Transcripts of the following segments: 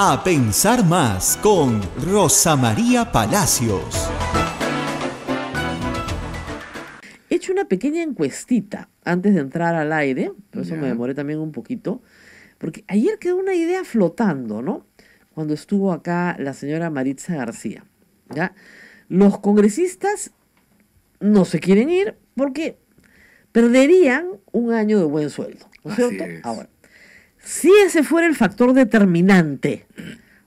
A Pensar Más con Rosa María Palacios. He hecho una pequeña encuestita antes de entrar al aire, por eso me demoré también un poquito, porque ayer quedó una idea flotando, ¿no? Cuando estuvo acá la señora Maritza García. ¿ya? Los congresistas no se quieren ir porque perderían un año de buen sueldo, ¿no es cierto? Ahora, si ese fuera el factor determinante,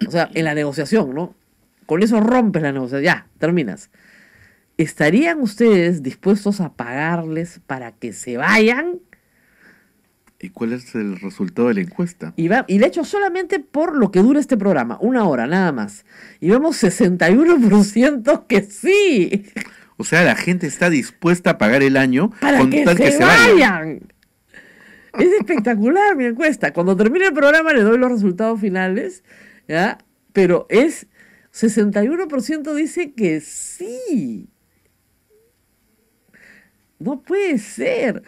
o sea, en la negociación, ¿no? Con eso rompes la negociación, ya, terminas. ¿Estarían ustedes dispuestos a pagarles para que se vayan? ¿Y cuál es el resultado de la encuesta? Y, de y le hecho solamente por lo que dura este programa, una hora nada más. Y vemos 61% que sí. O sea, la gente está dispuesta a pagar el año para que, se que se vayan. Es espectacular mi encuesta. Cuando termine el programa le doy los resultados finales, ¿ya? Pero es 61% dice que sí. No puede ser.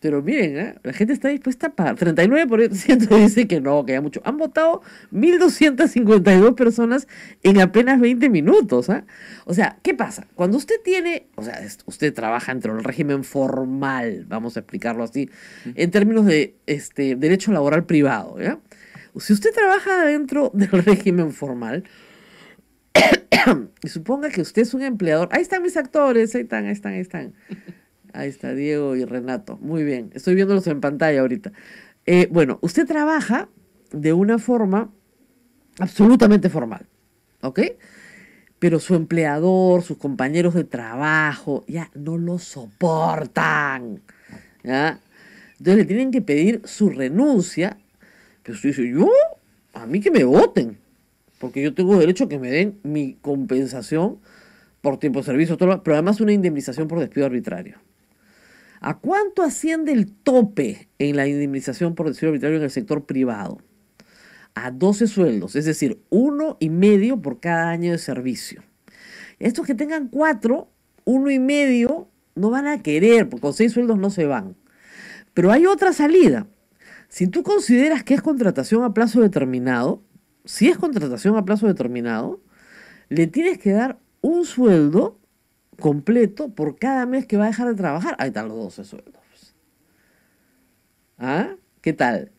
Pero miren, ¿eh? la gente está dispuesta para pagar. 39% dice que no, que hay mucho. Han votado 1.252 personas en apenas 20 minutos. ¿ah? O sea, ¿qué pasa? Cuando usted tiene, o sea, usted trabaja dentro del régimen formal, vamos a explicarlo así, en términos de este, derecho laboral privado. ¿ya? Si usted trabaja dentro del régimen formal, y suponga que usted es un empleador, ahí están mis actores, ahí están, ahí están, ahí están. Ahí está Diego y Renato. Muy bien, estoy viéndolos en pantalla ahorita. Eh, bueno, usted trabaja de una forma absolutamente formal, ¿ok? Pero su empleador, sus compañeros de trabajo, ya no lo soportan, ¿ya? Entonces le tienen que pedir su renuncia. Pero usted dice, yo, a mí que me voten, porque yo tengo derecho a que me den mi compensación por tiempo de servicio, pero además una indemnización por despido arbitrario. ¿A cuánto asciende el tope en la indemnización por despido arbitrario en el sector privado? A 12 sueldos, es decir, uno y medio por cada año de servicio. Estos que tengan cuatro, uno y medio, no van a querer, porque con seis sueldos no se van. Pero hay otra salida. Si tú consideras que es contratación a plazo determinado, si es contratación a plazo determinado, le tienes que dar un sueldo completo por cada mes que va a dejar de trabajar. Ahí están los 12 sueldos. ¿Ah? ¿Qué tal?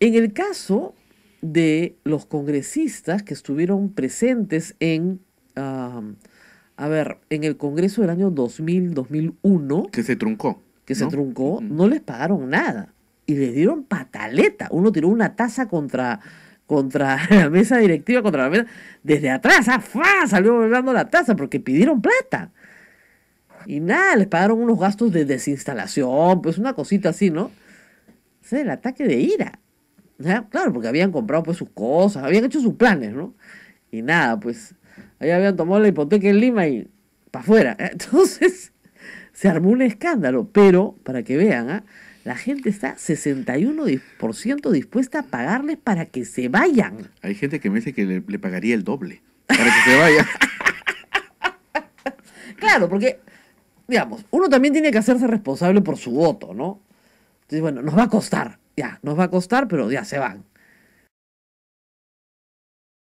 En el caso de los congresistas que estuvieron presentes en, a ver, en el Congreso del año 2000-2001. Que se truncó. Que se truncó, no les pagaron nada. Y les dieron pataleta. Uno tiró una taza contra contra la mesa directiva, contra la mesa, desde atrás, ¡afá! Ah, salió volando la taza porque pidieron plata. Y nada, les pagaron unos gastos de desinstalación, pues una cosita así, ¿no? Es el ataque de ira. Claro, porque habían comprado pues sus cosas, habían hecho sus planes, ¿no? Y nada, pues ahí habían tomado la hipoteca en Lima y para afuera. Entonces se armó un escándalo, pero para que vean, ¿ah? La gente está 61% dispuesta a pagarles para que se vayan. Hay gente que me dice que le, le pagaría el doble para que se vaya. claro, porque, digamos, uno también tiene que hacerse responsable por su voto, ¿no? Entonces, bueno, nos va a costar, ya, nos va a costar, pero ya se van.